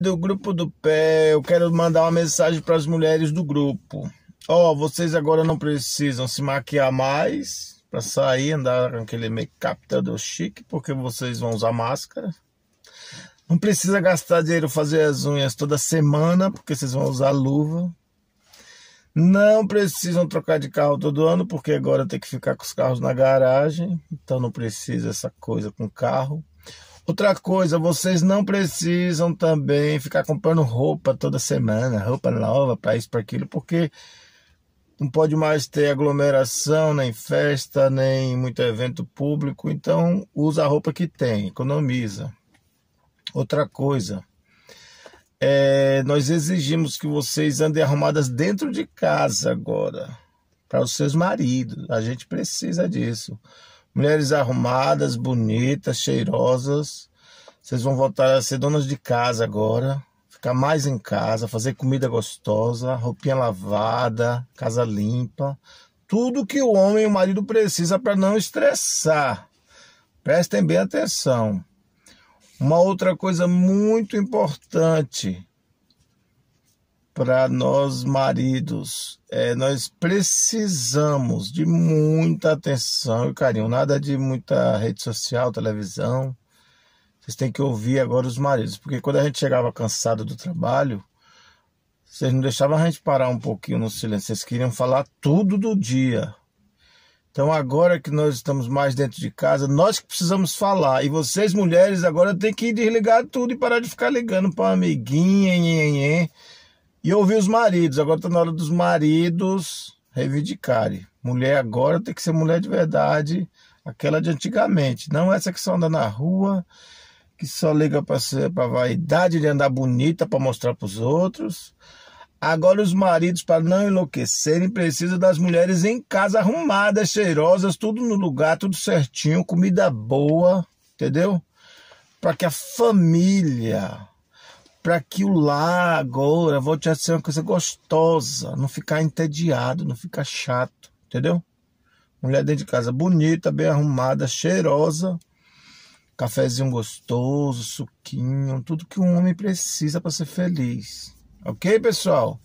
do grupo do pé, eu quero mandar uma mensagem para as mulheres do grupo. Ó, oh, vocês agora não precisam se maquiar mais para sair, andar com aquele make-up todo chique, porque vocês vão usar máscara. Não precisa gastar dinheiro fazer as unhas toda semana, porque vocês vão usar luva. Não precisam trocar de carro todo ano, porque agora tem que ficar com os carros na garagem, então não precisa essa coisa com carro. Outra coisa, vocês não precisam também ficar comprando roupa toda semana, roupa nova para isso, para aquilo, porque não pode mais ter aglomeração, nem festa, nem muito evento público, então usa a roupa que tem, economiza. Outra coisa, é, nós exigimos que vocês andem arrumadas dentro de casa agora, para os seus maridos, a gente precisa disso mulheres arrumadas, bonitas, cheirosas. Vocês vão voltar a ser donas de casa agora, ficar mais em casa, fazer comida gostosa, roupinha lavada, casa limpa, tudo que o homem e o marido precisa para não estressar. Prestem bem atenção. Uma outra coisa muito importante para nós maridos, é, nós precisamos de muita atenção e carinho. Nada de muita rede social, televisão. Vocês têm que ouvir agora os maridos, porque quando a gente chegava cansado do trabalho, vocês não deixavam a gente parar um pouquinho no silêncio. Vocês queriam falar tudo do dia. Então agora que nós estamos mais dentro de casa, nós que precisamos falar. E vocês mulheres agora têm que desligar tudo e parar de ficar ligando para amiguinha, nhenhenhen. nhen e ouvir os maridos. Agora está na hora dos maridos reivindicarem. Mulher agora tem que ser mulher de verdade, aquela de antigamente. Não essa que só anda na rua, que só liga para vaidade de andar bonita para mostrar para os outros. Agora os maridos, para não enlouquecerem, precisam das mulheres em casa arrumadas, cheirosas, tudo no lugar, tudo certinho, comida boa, entendeu? Para que a família para que o lá agora volte a ser uma coisa gostosa, não ficar entediado, não ficar chato, entendeu? Mulher dentro de casa bonita, bem arrumada, cheirosa, cafezinho gostoso, suquinho, tudo que um homem precisa para ser feliz. OK, pessoal?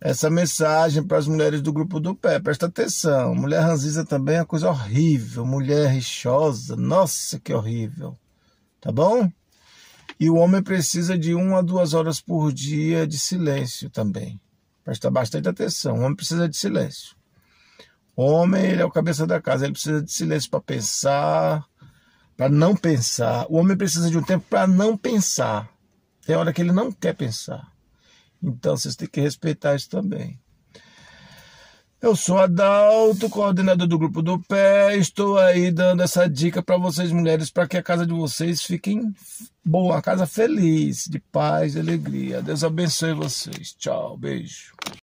Essa mensagem para as mulheres do grupo do pé, presta atenção. Mulher ranziza também é uma coisa horrível, mulher rixosa, nossa, que horrível. Tá bom? E o homem precisa de uma a duas horas por dia de silêncio também. Presta bastante atenção. O homem precisa de silêncio. O homem ele é o cabeça da casa, ele precisa de silêncio para pensar, para não pensar. O homem precisa de um tempo para não pensar. Tem hora que ele não quer pensar. Então vocês têm que respeitar isso também. Eu sou Adalto, coordenador do grupo do pé. Estou aí dando essa dica para vocês mulheres, para que a casa de vocês fique boa, a casa feliz, de paz, de alegria. Deus abençoe vocês. Tchau, beijo.